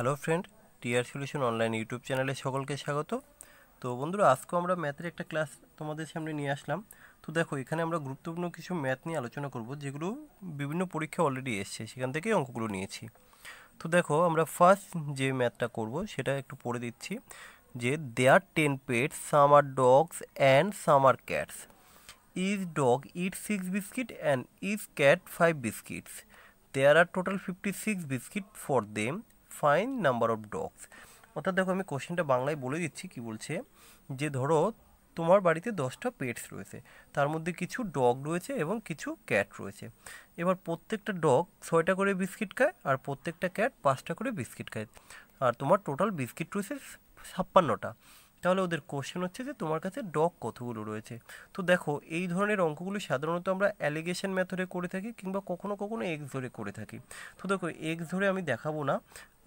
hello friend TR solution online YouTube চ্যানেলে সকলকে স্বাগত তো বন্ধুরা আজকেও আমরা ম্যাথের একটা ক্লাস তোমাদের সামনে নিয়ে আসলাম তো দেখো এখানে আমরা গুরুত্বপূর্ণ কিছু ম্যাথ নিয়ে আলোচনা করব যেগুলো বিভিন্ন পরীক্ষা অলরেডি এসছে সেখান থেকেই অঙ্কগুলো নিয়েছি তো দেখো আমরা ফার্স্ট যে ম্যাথটা করব সেটা একটু পড়ে দিচ্ছি যে there ten pet some are dogs and some are cats each dog eat six biscuit and each cat five biscuits there are total fifty six biscuit for them find number of dogs অর্থাৎ দেখো আমি কোশ্চেনটা বাংলায় বলে দিচ্ছি কি বলছে যে ধরো তোমার বাড়িতে দশটা পেটস রয়েছে তার মধ্যে কিছু ডগ রয়েছে এবং কিছু ক্যাট রয়েছে এবার প্রত্যেকটা ডগ ছয়টা করে বিস্কিট খায় আর প্রত্যেকটা ক্যাট পাঁচটা করে বিস্কিট খায় আর তোমার টোটাল বিস্কিট রয়েছে ছাপ্পান্নটা তাহলে ওদের কোশ্চেন হচ্ছে যে তোমার কাছে ডগ কতগুলো রয়েছে তো দেখো এই ধরনের অঙ্কগুলো সাধারণত আমরা অ্যালিগেশন মেথডে করে থাকি কিংবা কখনো কখনো এক্স ধরে করে থাকি তো দেখো এক্স ধরে আমি দেখাবো না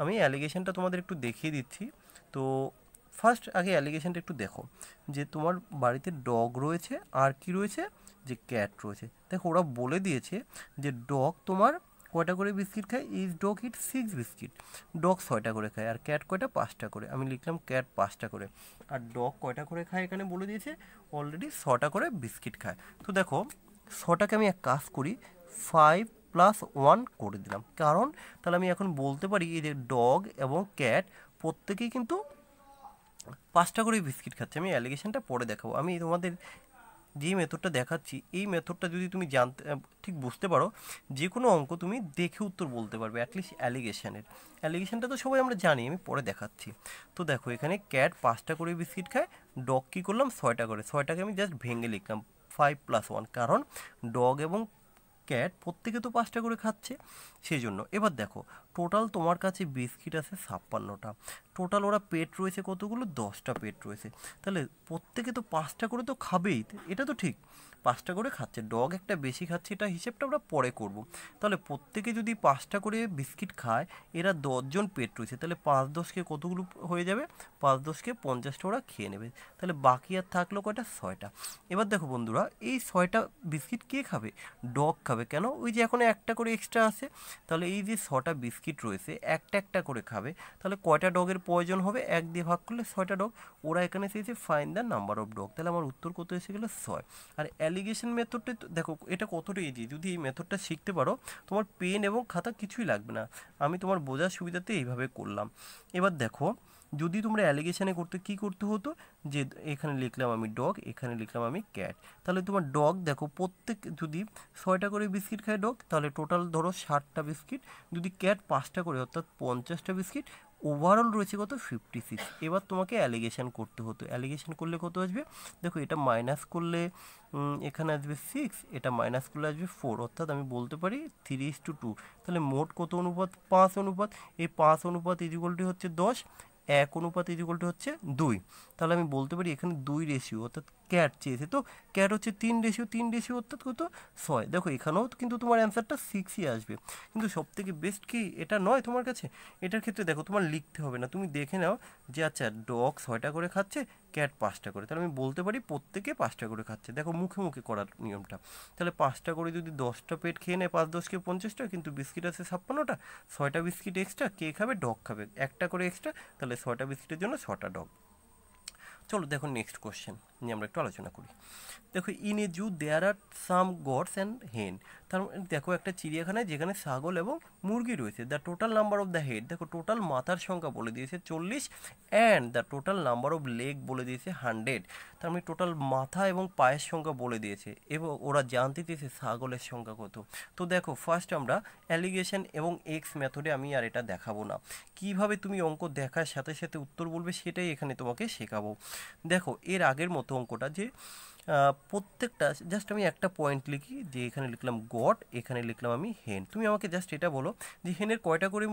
আমি অ্যালিগেশনটা তোমাদের একটু দেখিয়ে দিচ্ছি তো ফার্স্ট আগে অ্যালিগেশনটা একটু দেখো যে তোমার বাড়িতে ডগ রয়েছে আর কি রয়েছে যে ক্যাট রয়েছে দেখো ওরা বলে দিয়েছে যে ডগ তোমার কয়টা করে বিস্কিট খায় is dog eat six biscuit dog ছয়টা করে খায় আর ক্যাট কয়টা পাঁচটা করে আমি লিখলাম ক্যাট পাঁচটা করে আর ডগ কয়টা করে খায় এখানে বলে দিয়েছে অলরেডি ছটা করে বিস্কিট খায় তো দেখো ছটাকে আমি এক কাজ করি ফাইভ প্লাস ওয়ান করে দিলাম কারণ তাহলে আমি এখন বলতে পারি এই যে ডগ এবং ক্যাট প্রত্যেকেই কিন্তু পাঁচটা করে বিস্কিট খাচ্ছে আমি অ্যালিগেশনটা পরে দেখাবো আমি তোমাদের যে মেথডটা দেখাচ্ছি এই মেথডটা যদি তুমি জানতে ঠিক বুঝতে পারো যে কোনো অঙ্ক তুমি দেখে উত্তর বলতে পারবে অ্যাটলিস্ট অ্যালিগেশানের অ্যালিগেশানটা তো সবাই আমরা জানি আমি পরে দেখাচ্ছি তো দেখো এখানে ক্যাট পাঁচটা করে বিস্কিট খায় ডগ কী করলাম ছয়টা করে ছয়টাকে আমি জাস্ট ভেঙে লিখলাম ফাইভ প্লাস ওয়ান কারণ ডগ এবং ক্যাট প্রত্যেকে তো পাঁচটা করে খাচ্ছে সেই জন্য এবার দেখো টোটাল তোমার কাছে বিস্কিট আছে ছাপ্পান্নটা টোটাল ওরা পেট রয়েছে কতগুলো দশটা পেট রয়েছে তাহলে প্রত্যেকে তো পাঁচটা করে তো খাবেই এটা তো ঠিক পাঁচটা করে খাচ্ছে ডগ একটা বেশি খাচ্ছে এটা হিসেবটা আমরা পরে করব তাহলে প্রত্যেকে যদি পাঁচটা করে বিস্কিট খায় এরা দশজন পেট রয়েছে তাহলে পাঁচ দশকে কতগুলো হয়ে যাবে পাঁচ দশকে পঞ্চাশটা ওরা খেয়ে নেবে তাহলে বাকি আর থাকলো কয়টা ছয়টা এবার দেখো বন্ধুরা এই ছয়টা বিস্কিট কে খাবে ডগ খাবে কেন ওই যে এখন একটা করে এক্সট্রা আছে তাহলে এই যে ছটা বিস্কিট বিস্কিট রয়েছে একটা একটা করে খাবে তাহলে কয়টা ডগের প্রয়োজন হবে এক দিয়ে ভাগ করলে ছয়টা ডগ ওরা এখানে চেয়েছে find the number of dog তাহলে আমার উত্তর কত এসে গেলো ছয় আর অ্যালিগেশন মেথডটা দেখো এটা কতটা ইজি যদি এই মেথডটা শিখতে পারো তোমার পেন এবং খাতা কিছুই লাগবে না আমি তোমার বোঝার সুবিধাতে এইভাবে করলাম এবার দেখো যদি তোমরা অ্যালিগেশানে করতে কি করতে হতো যে এখানে লিখলাম আমি ডগ এখানে লিখলাম আমি ক্যাট তাহলে তোমার ডগ দেখো প্রত্যেক যদি ছয়টা করে বিস্কিট খায় ডগ তাহলে টোটাল ধরো ষাটটা বিস্কিট যদি ক্যাট পাঁচটা করে অর্থাৎ পঞ্চাশটা বিস্কিট ওভারঅল রয়েছে কত ফিফটি সিক্স এবার তোমাকে অ্যালিগেশান করতে হতো অ্যালিগেশান করলে কত আসবে দেখো এটা মাইনাস করলে এখানে আসবে সিক্স এটা মাইনাস করলে আসবে ফোর অর্থাৎ আমি বলতে পারি থ্রি ইস টু টু তাহলে মোট কত অনুপাত পাঁচ অনুপাত এই পাঁচ অনুপাত ইজিকলটি হচ্ছে দশ এক অনুপাত ইজিকলটি হচ্ছে দুই তাহলে আমি বলতে পারি এখানে দুই রেশিও অর্থাৎ ক্যাট চেয়েছে তো ক্যাট হচ্ছে তিন রেশিও তিন রেশিও অর্থাৎ কত ছয় দেখো এখানেও কিন্তু তোমার অ্যান্সারটা সিক্সই আসবে কিন্তু সবথেকে বেস্ট কি এটা নয় তোমার কাছে এটার ক্ষেত্রে দেখো তোমার লিখতে হবে না তুমি দেখে নাও যে আচ্ছা ডগ ছয়টা করে খাচ্ছে ক্যাট পাঁচটা করে তাহলে আমি বলতে পারি প্রত্যেকে পাঁচটা করে খাচ্ছে দেখো মুখে মুখে করার নিয়মটা তাহলে পাঁচটা করে যদি দশটা পেট খেয়ে নেয় পাঁচ দশকে পঞ্চাশটা কিন্তু বিস্কিট আছে ছাপ্পান্নটা ছয়টা বিস্কিট এক্সট্রা কে খাবে ডগ খাবে একটা করে এক্সট্রা তাহলে ছয়টা বিস্কিটের জন্য ছটা ডগ চলো দেখো নেক্সট কোশ্চেন নিয়ে আমরা একটু আলোচনা করি দেখো in a zoo there are some goats and hen তার মানে, দেখো একটা চিড়িয়াখানায় যেখানে ছাগল এবং মুরগি রয়েছে the total number of the head দেখো টোটাল মাথার সংখ্যা বলে দিয়েছে চল্লিশ and the total number of leg বলে দিয়েছে হান্ড্রেড তার মানে টোটাল মাথা এবং পায়ের সংখ্যা বলে দিয়েছে এবং ওরা জানতে দিয়েছে ছাগলের সংখ্যা কত তো দেখো ফার্স্ট আমরা অ্যালিগেশন এবং এক্স মেথডে আমি আর এটা দেখাবো না কিভাবে তুমি অঙ্ক দেখার সাথে সাথে উত্তর বলবে সেটাই এখানে তোমাকে শেখাবো দেখো এর আগের মতো অঙ্কটা যে প্রত্যেকটা জাস্ট আমি একটা পয়েন্ট লিখি যে এখানে লিখলাম গড এখানে লিখলাম আমি হেন তুমি আমাকে জাস্ট এটা বলো যে হেনের কয়টা করে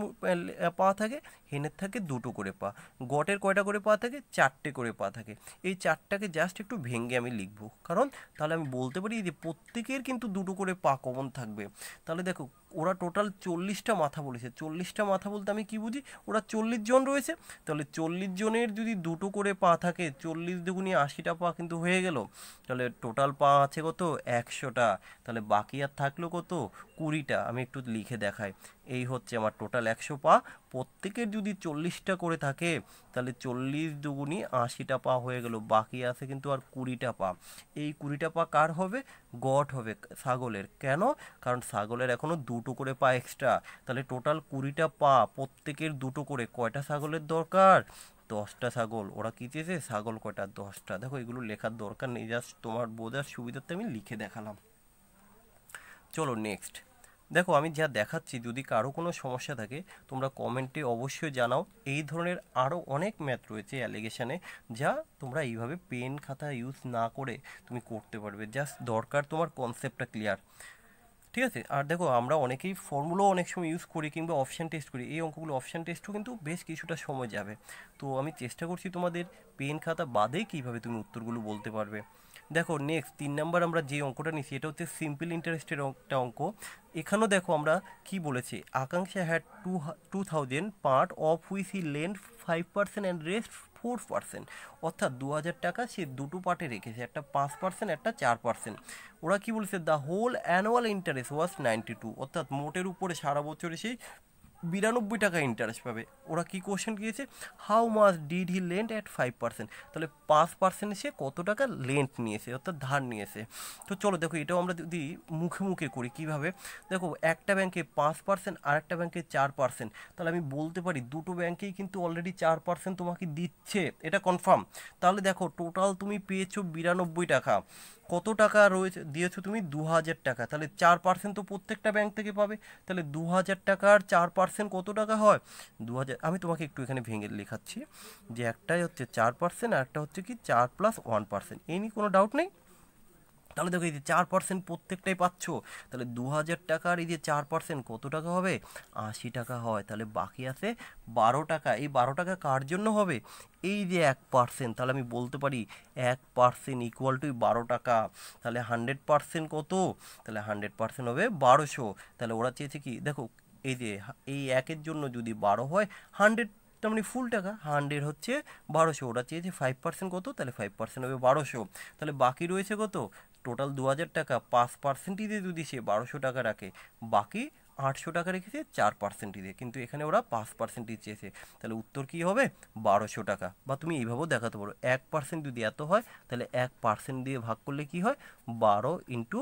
পা থাকে হেনের থাকে দুটো করে পা গটের কয়টা করে পা থাকে চারটে করে পা থাকে এই চারটাকে জাস্ট একটু ভেঙে আমি লিখবো কারণ তাহলে আমি বলতে পারি যে প্রত্যেকের কিন্তু দুটো করে পা কমন থাকবে তাহলে দেখো ওরা টোটাল চল্লিশটা মাথা বলেছে চল্লিশটা মাথা বলতে আমি কি বুঝি ওরা চল্লিশ জন রয়েছে তাহলে চল্লিশ জনের যদি দুটো করে পা থাকে চল্লিশ দুগুনি আশিটা পা কিন্তু হয়ে গেল তাহলে টোটাল পাওয়া আছে কত একশোটা তাহলে বাকি আর থাকলো কত কুড়িটা আমি একটু লিখে দেখাই এই হচ্ছে আমার টোটাল একশো পা প্রত্যেকের যদি চল্লিশটা করে থাকে তাহলে চল্লিশ দুগুনি আশিটা পা হয়ে গেল বাকি আছে কিন্তু আর কুড়িটা পা এই কুড়িটা পা কার হবে গট হবে ছাগলের কেন কারণ ছাগলের এখনও দুটো করে পা এক্সট্রা তাহলে টোটাল কুড়িটা পা প্রত্যেকের দুটো করে কয়টা ছাগলের দরকার দশটা ছাগল ওরা কী চেয়েছে ছাগল কটা দশটা দেখো এগুলো লেখার দরকার নেই জাস্ট তোমার বোঝার সুবিধার্থে আমি লিখে দেখালাম চলো নেক্সট দেখো আমি যা দেখাচ্ছি যদি কারো কোনো সমস্যা থাকে তোমরা কমেন্টে অবশ্যই জানাও এই ধরনের আরও অনেক ম্যাথ রয়েছে অ্যালিগেশানে যা তোমরা এইভাবে পেন খাতা ইউজ না করে তুমি করতে পারবে জাস্ট দরকার তোমার কনসেপ্টটা ক্লিয়ার ঠিক আছে আর দেখো আমরা অনেকেই ফর্মুলাও অনেক সময় ইউজ করি কিংবা অপশান টেস্ট করি এই অঙ্কগুলো অপশান টেস্টও কিন্তু বেশ কিছুটা সময় যাবে তো আমি চেষ্টা করছি তোমাদের পেন খাতা বাদে কীভাবে তুমি উত্তরগুলো বলতে পারবে দেখো নেক্সট তিন নাম্বার আমরা যে অঙ্কটা নিচ্ছি এটা হচ্ছে সিম্পল ইন্টারেস্টের একটা অঙ্ক এখানেও দেখো আমরা কি বলেছি Akanksha had two two thousand part of which he lent five percent and rest four percent অর্থাৎ দু হাজার টাকা সে দুটো পার্টে রেখেছে একটা পাঁচ পার্সেন্ট একটা চার পার্সেন্ট ওরা কী বলছে the whole annual interest was ninety two অর্থাৎ মোটের উপরে সারা বছরে সেই বিরানব্বই টাকা ইন্টারেস্ট পাবে ওরা কি কোশ্চেন দিয়েছে how much did he lent at five percent তাহলে পাঁচ পার্সেন্ট সে কত টাকা লেন্ট নিয়েছে অর্থাৎ ধার নিয়েছে তো চলো দেখো এটাও আমরা যদি মুখে মুখে করি কিভাবে দেখো একটা ব্যাংকে পাঁচ পার্সেন্ট আর একটা ব্যাংকে চার পার্সেন্ট তাহলে আমি বলতে পারি দুটো ব্যাংকেই কিন্তু অলরেডি চার পার্সেন্ট তোমাকে দিচ্ছে এটা কনফার্ম তাহলে দেখো টোটাল তুমি পেয়েছো বিরানব্বই টাকা কত টাকা রয়েছে দিয়েছো তুমি দু হাজার টাকা তাহলে চার পার্সেন্ট তো প্রত্যেকটা ব্যাংক থেকে পাবে তাহলে দু হাজার টাকার চার পার্সেন্ট কত টাকা হয় দু হাজার আমি তোমাকে একটু এখানে ভেঙে লেখাচ্ছি যে একটাই হচ্ছে চার পার্সেন্ট আর একটা হচ্ছে কি চার প্লাস ওয়ান পার্সেন্ট এই নিয়ে কোনো ডাউট নেই তাহলে দেখো এই যে চার পার্সেন্ট প্রত্যেকটাই পাচ্ছ তাহলে দু হাজার টাকার এই যে চার পার্সেন্ট কত টাকা হবে আশি টাকা হয় তাহলে বাকি আছে বারো টাকা এই বারো টাকা কার জন্য হবে এই যে এক পার্সেন্ট তাহলে আমি বলতে পারি এক পার্সেন্ট ইকুয়াল টু বারো টাকা তাহলে হান্ড্রেড পার্সেন্ট কত তাহলে হান্ড্রেড পার্সেন্ট হবে বারোশো তাহলে ওরা চেয়েছে কি দেখো এই যে এই একের জন্য যদি বারো হয় হান্ড্রেড তার মানে ফুল টাকা হান্ড্রেড হচ্ছে বারোশো ওরা চেয়েছে ফাইভ পার্সেন্ট কত তাহলে ফাইভ পার্সেন্ট হবে বারোশো তাহলে বাকি রয়েছে কত টোটাল দু হাজার টাকা পাঁচ পার্সেন্টিজে যদি সে বারোশো টাকা রাখে বাকি আটশো টাকা রেখেছে চার পার্সেন্টেজে কিন্তু এখানে ওরা পাঁচ পার্সেন্টেজ চেয়েছে তাহলে উত্তর কী হবে বারোশো টাকা বা তুমি এইভাবেও দেখাতে পারো এক পার্সেন্ট যদি এত হয় তাহলে এক পার্সেন্ট দিয়ে ভাগ করলে কি হয় বারো ইন্টু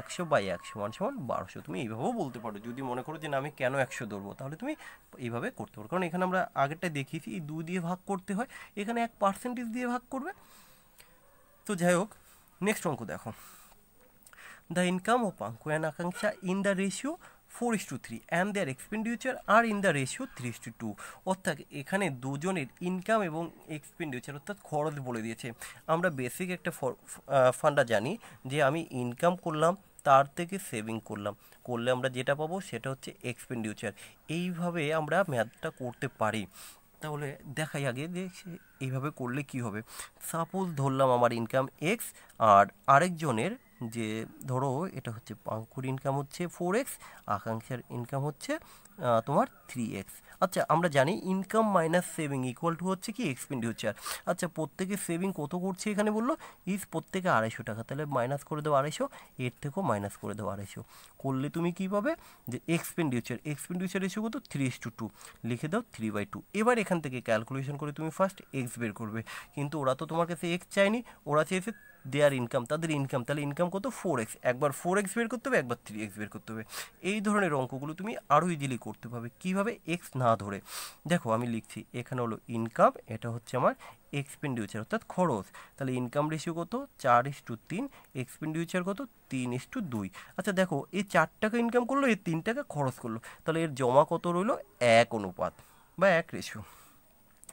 একশো বাই একশো ওয়ান সমান বারোশো তুমি এইভাবেও বলতে পারো যদি মনে করো যে না আমি কেন একশো ধরবো তাহলে তুমি এইভাবে করতে পারো কারণ এখানে আমরা আগেরটা দেখিয়েছি এই দু দিয়ে ভাগ করতে হয় এখানে এক পার্সেন্টেজ দিয়ে ভাগ করবে তো যাই হোক নেক্সট অঙ্ক দেখো the income of Panku and Akanksha in the ratio four is to three and their expenditure are in the ratio three is to two অর্থাৎ এখানে দুজনের ইনকাম এবং এক্সপেন্ডিচার অর্থাৎ খরচ বলে দিয়েছে আমরা বেসিক একটা ফান্ডা জানি যে আমি ইনকাম করলাম তার থেকে সেভিং করলাম করলে আমরা যেটা পাবো সেটা হচ্ছে এক্সপেন্ডিচার এইভাবে আমরা ম্যাথটা করতে পারি তাহলে দেখাই আগে যে এইভাবে করলে কি হবে সাপোজ ধরলাম আমার ইনকাম এক্স আর আরেকজনের যে ধরো এটা হচ্ছে পাঙ্কুর ইনকাম হচ্ছে ফোর এক্স আকাঙ্ক্ষার ইনকাম হচ্ছে তোমার থ্রি এক্স আচ্ছা আমরা জানি income minus saving equal to হচ্ছে কি এক্সপেন্ডিচার আচ্ছা প্রত্যেকে সেভিং কত করছে এখানে বললো ইজ প্রত্যেকে আড়াইশো টাকা তাহলে মাইনাস করে দেবো আড়াইশো এর থেকেও মাইনাস করে দেবো আড়াইশো করলে তুমি কী পাবে যে এক্সপেন্ডিচার এক্সপেন্ডিচার এসে কত থ্রি এস টু টু লিখে দাও থ্রি বাই টু এবার এখান থেকে ক্যালকুলেশন করে তুমি ফার্স্ট এক্স বের করবে কিন্তু ওরা তো তোমার কাছে এক্স চায়নি ওরা চেয়েছে দেয়ার ইনকাম তাদের ইনকাম তাহলে ইনকাম কত ফোর এক্স একবার ফোর এক্স বের করতে হবে একবার থ্রি এক্স বের করতে হবে এই ধরনের অঙ্কগুলো তুমি আরও ইজিলি করতে পারবে কীভাবে এক্স না ধরে দেখো আমি লিখছি এখানে হলো ইনকাম এটা হচ্ছে আমার এক্সপেন্ডিচার অর্থাৎ খরচ তাহলে ইনকাম রেশিও কত চার ইস টু তিন এক্সপেন্ডিচার কত তিন ইস টু দুই আচ্ছা দেখো এই চার টাকা ইনকাম করলো এই তিন টাকা খরচ করলো তাহলে এর জমা কত রইলো এক অনুপাত বা এক রেশিও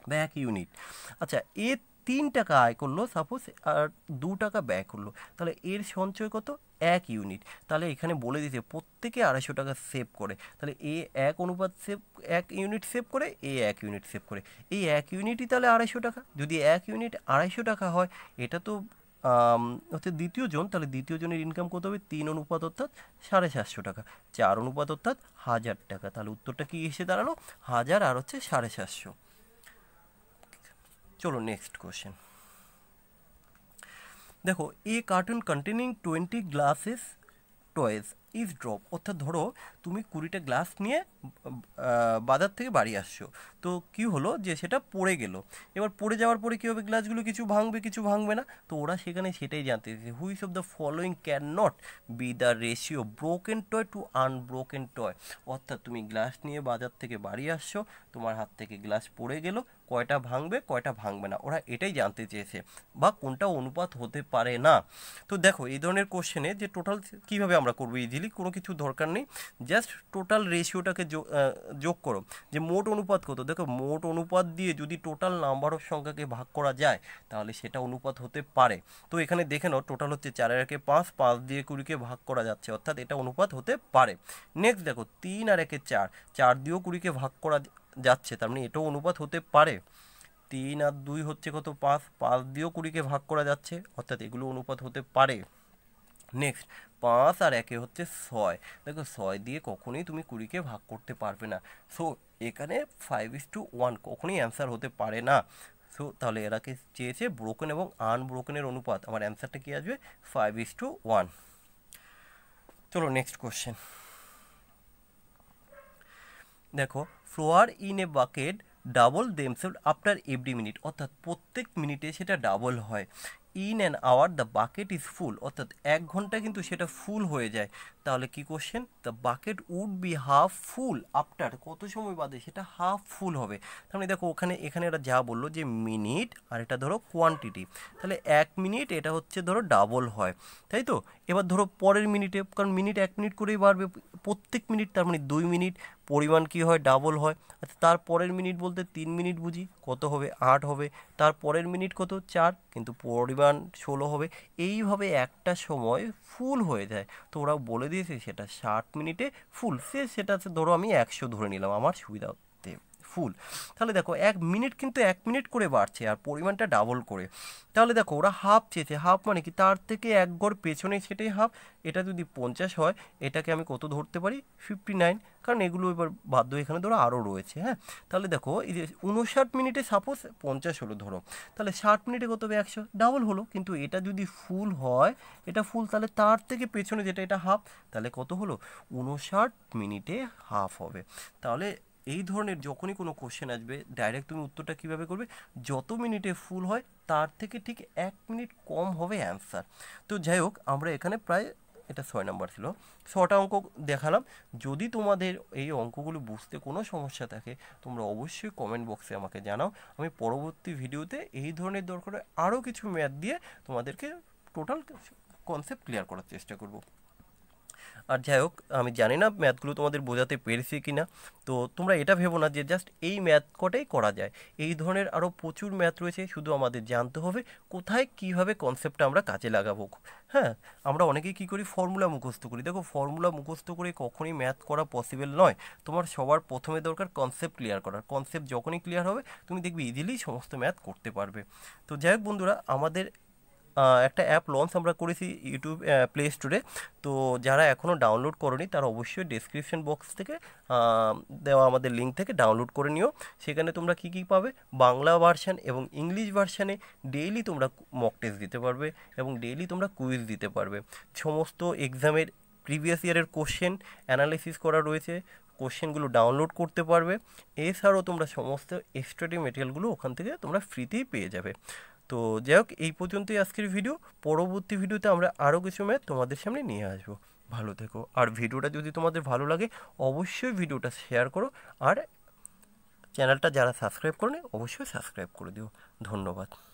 বা এক ইউনিট আচ্ছা এর তিন টাকা আয় করলো সাপোজ আর দু টাকা ব্যয় করলো তাহলে এর সঞ্চয় কত এক ইউনিট তাহলে এখানে বলে দিতে প্রত্যেকে আড়াইশো টাকা সেভ করে তাহলে এ এক অনুপাত সেভ এক ইউনিট সেভ করে এ এক ইউনিট সেভ করে এই এক ইউনিটই তাহলে আড়াইশো টাকা যদি এক ইউনিট আড়াইশো টাকা হয় এটা তো হচ্ছে দ্বিতীয় জন তাহলে দ্বিতীয় জনের ইনকাম কত হবে তিন অনুপাত অর্থাৎ সাড়ে সাতশো টাকা চার অনুপাত অর্থাৎ হাজার টাকা তাহলে উত্তরটা কি এসে দাঁড়ালো হাজার আর হচ্ছে সাড়ে সাতশো चलो नेक्स्ट क्वेश्चन देखो a carton containing twenty glasses toys is drop অর্থাৎ ধরো তুমি কুড়িটা গ্লাস নিয়ে বাজার থেকে বাড়ি আসছো তো কি হলো যে সেটা পড়ে গেল এবার পড়ে যাওয়ার পরে কী হবে গ্লাসগুলো কিছু ভাঙবে কিছু ভাঙবে না তো ওরা সেখানে সেটাই জানতে চাইছে which of the following can not be the ratio broken toy to unbroken toy অর্থাৎ তুমি গ্লাস নিয়ে বাজার থেকে বাড়ি আসছো তোমার হাত থেকে গ্লাস পড়ে গেল কয়টা ভাঙবে কয়টা ভাঙবে না ওরা এটাই জানতে চেয়েছে বা কোনটা অনুপাত হতে পারে না তো দেখো এই ধরনের কোশ্চেনে যে টোটাল কীভাবে আমরা করবো ইজিলি বেসিক্যালি কোনো কিছু দরকার নেই জাস্ট টোটাল রেশিওটাকে যোগ করো যে মোট অনুপাত কত দেখো মোট অনুপাত দিয়ে যদি টোটাল নাম্বার অফ সংখ্যাকে ভাগ করা যায় তাহলে সেটা অনুপাত হতে পারে তো এখানে দেখে নাও টোটাল হচ্ছে চার একে পাঁচ পাঁচ দিয়ে কুড়িকে ভাগ করা যাচ্ছে অর্থাৎ এটা অনুপাত হতে পারে নেক্সট দেখো তিন আর একে চার চার দিয়েও কুড়িকে ভাগ করা যাচ্ছে তার মানে এটাও অনুপাত হতে পারে তিন আর দুই হচ্ছে কত পাঁচ পাঁচ দিয়েও কুড়িকে ভাগ করা যাচ্ছে অর্থাৎ এগুলো অনুপাত হতে পারে নেক্সট পাঁচ আর একে হচ্ছে ছয় দেখো ছয় দিয়ে কখনোই তুমি কুড়িকে ভাগ করতে পারবে না সো এখানে ফাইভ ইস টু ওয়ান কখনোই অ্যান্সার হতে পারে না সো তাহলে এরাকে চেয়েছে ব্রোকেন এবং আনব্রোকেনের অনুপাত আমার অ্যান্সারটা কী আসবে ফাইভ ইস টু ওয়ান চলো নেক্সট কোশ্চেন দেখো flower in a bucket double themselves after every minute অর্থাৎ প্রত্যেক মিনিটে সেটা ডাবল হয় in an hour the bucket is full অর্থাৎ এক ঘন্টা কিন্তু সেটা ফুল হয়ে যায় তাহলে কি question the bucket would be half full after কত সময় বাদে সেটা হাফ ফুল হবে তাহলে দেখো ওখানে এখানে এটা যা বললো যে মিনিট আর এটা ধরো কোয়ান্টিটি তাহলে এক মিনিট এটা হচ্ছে ধরো ডাবল হয় তাই তো এবার ধরো পরের মিনিটে কারণ মিনিট এক মিনিট করেই বাড়বে প্রত্যেক মিনিট তার মানে দুই মিনিট পরিমাণ কি হয় ডাবল হয় আচ্ছা তার পরের মিনিট বলতে তিন মিনিট বুঝি কত হবে আট হবে তার পরের মিনিট কত চার কিন্তু পরিমাণ ষোলো হবে এইভাবে একটা সময় ফুল হয়ে যায় তো ওরা বলে দিয়েছে সেটা ষাট মিনিটে ফুল সে সেটা ধরো আমি একশো ধরে নিলাম আমার সুবিধা ফুল তাহলে দেখো এক মিনিট কিন্তু এক মিনিট করে বাড়ছে আর পরিমাণটা ডাবল করে তাহলে দেখো ওরা হাফ চেয়েছে হাফ মানে কি তার থেকে এক গড় পেছনে সেটাই হাফ এটা যদি পঞ্চাশ হয় এটাকে আমি কত ধরতে পারি ফিফটি নাইন কারণ এগুলো এবার বাধ্য এখানে ধরো আরও রয়েছে হ্যাঁ তাহলে দেখো এই যে উনষাট মিনিটে সাপোজ পঞ্চাশ হলো ধরো তাহলে ষাট মিনিটে কত হবে একশো ডাবল হলো কিন্তু এটা যদি ফুল হয় এটা ফুল তাহলে তার থেকে পেছনে যেটা এটা হাফ তাহলে কত হলো উনষাট মিনিটে হাফ হবে তাহলে এই ধরনের যখনই কোনো কোশ্চেন আসবে ডাইরেক্ট তুমি উত্তরটা কিভাবে করবে যত মিনিটে ফুল হয় তার থেকে ঠিক এক মিনিট কম হবে অ্যান্সার তো যাই হোক আমরা এখানে প্রায় এটা ছয় নাম্বার ছিল ছটা অঙ্ক দেখালাম যদি তোমাদের এই অঙ্কগুলো বুঝতে কোনো সমস্যা থাকে তোমরা অবশ্যই কমেন্ট বক্সে আমাকে জানাও আমি পরবর্তী ভিডিওতে এই ধরনের দরকারে আরও কিছু ম্যাথ দিয়ে তোমাদেরকে টোটাল কনসেপ্ট ক্লিয়ার করার চেষ্টা করব আর যাই হোক আমি জানি না ম্যাথগুলো তোমাদের বোঝাতে পেরেছি কি না তো তোমরা এটা ভেবো না যে জাস্ট এই ম্যাথ কটাই করা যায় এই ধরনের আরও প্রচুর ম্যাথ রয়েছে শুধু আমাদের জানতে হবে কোথায় কীভাবে কনসেপ্টটা আমরা কাজে লাগাবো হ্যাঁ আমরা অনেকেই কী করি ফর্মুলা মুখস্থ করি দেখো ফর্মুলা মুখস্থ করে কখনই ম্যাথ করা পসিবল নয় তোমার সবার প্রথমে দরকার কনসেপ্ট ক্লিয়ার করার কনসেপ্ট যখনই ক্লিয়ার হবে তুমি দেখবে ইজিলি সমস্ত ম্যাথ করতে পারবে তো যাই হোক বন্ধুরা আমাদের একটা অ্যাপ লঞ্চ আমরা করেছি ইউটিউব প্লে স্টোরে তো যারা এখনও ডাউনলোড করনি তারা অবশ্যই ডিসক্রিপশন বক্স থেকে দেওয়া আমাদের লিঙ্ক থেকে ডাউনলোড করে নিও সেখানে তোমরা কি কি পাবে বাংলা ভার্সান এবং ইংলিশ ভার্সানে ডেইলি তোমরা মক টেস্ট দিতে পারবে এবং ডেইলি তোমরা কুইজ দিতে পারবে সমস্ত এক্সামের প্রিভিয়াস ইয়ারের কোশ্চেন অ্যানালিসিস করা রয়েছে কোশ্চেনগুলো ডাউনলোড করতে পারবে এছাড়াও তোমরা সমস্ত এক্সট্রাটি মেটেরিয়ালগুলো ওখান থেকে তোমরা ফ্রিতেই পেয়ে যাবে তো যাই হোক এই পর্যন্তই আজকের ভিডিও পরবর্তী ভিডিওতে আমরা আরও কিছু ম্যাথ তোমাদের সামনে নিয়ে আসবো ভালো থেকো আর ভিডিওটা যদি তোমাদের ভালো লাগে অবশ্যই ভিডিওটা শেয়ার করো আর চ্যানেলটা যারা সাবস্ক্রাইব করো অবশ্যই সাবস্ক্রাইব করে দিও ধন্যবাদ